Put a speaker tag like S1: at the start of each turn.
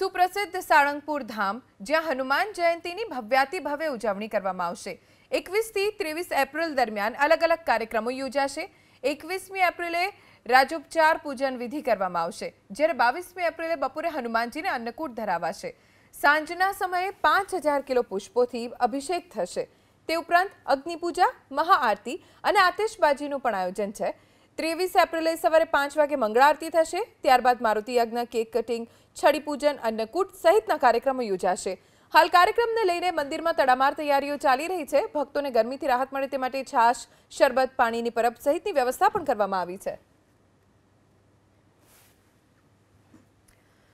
S1: સુપ્રસિદ્ધ સાળંગપુર ધામ જ્યાં हनुमान जयंतीની ભવ્યતી ભવે ઉજવણી કરવામાં આવશે 21 થી 23 એપ્રિલ દરમિયાન અલગ અલગ કાર્યક્રમો યોજાશે 21મી એપ્રિલે રાજ ઉપચાર પૂજન વિધિ કરવામાં આવશે જ્યારે 22મી એપ્રિલે બપુરે हनुमानજીને અન્નકૂટ ધરાવાશે સાંજના સમયે 5000 કિલો પુષ્પોથી અભિષેક થશે તે ઉપરાંત અગ્નિ પૂજા મહા આરતી અને આતેશ બાજીનું પણ આયોજન છે 23 એપ્રિલે સવારે 5 વાગે મંગળ આરતી થશે ત્યારબાદ મારુતી યજ્ઞ કેક કટિંગ છડી પૂજન અન્નકૂટ સહિતના કાર્યક્રમો યોજાશે હાલ કાર્યક્રમને લઈને મંદિરમાં તડામાર તૈયારીઓ ચાલી રહી છે ભક્તોને ગરમીથી રાહત મળે તે માટે છાશ શરબત પાણીની પરબ સહિતની વ્યવસ્થા પણ કરવામાં આવી છે